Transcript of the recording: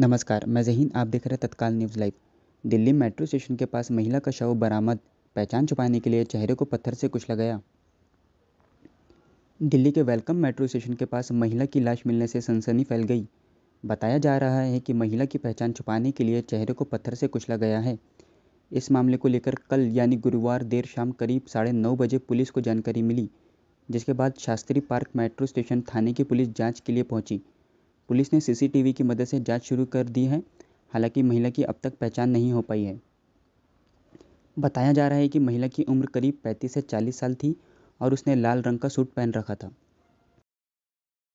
नमस्कार मैं जहीन आप देख रहे हैं तत्काल news live Delhi metro station के पास महिला का शव बरामद पहचान छुपाने के लिए चेहरे को पत्थर से कुचला गया दिल्ली के वेलकम मेट्रो स्टेशन के पास महिला की लाश मिलने से सनसनी फैल गई बताया जा रहा है कि महिला की पहचान छुपाने के लिए चेहरे को पत्थर से कुचला गया है इस मामले को लेकर कल यानी गुरुवार देर शाम करीब साढ़े नौ बजे पुलिस को जानकारी मिली जिसके बाद शास्त्री पार्क मेट्रो स्टेशन थाने की पुलिस जाँच के लिए पहुँची पुलिस ने सीसीटीवी की मदद से जांच शुरू कर दी है हालांकि महिला की अब तक पहचान नहीं हो पाई है बताया जा रहा है कि महिला की उम्र करीब पैंतीस से चालीस साल थी और उसने लाल रंग का सूट पहन रखा था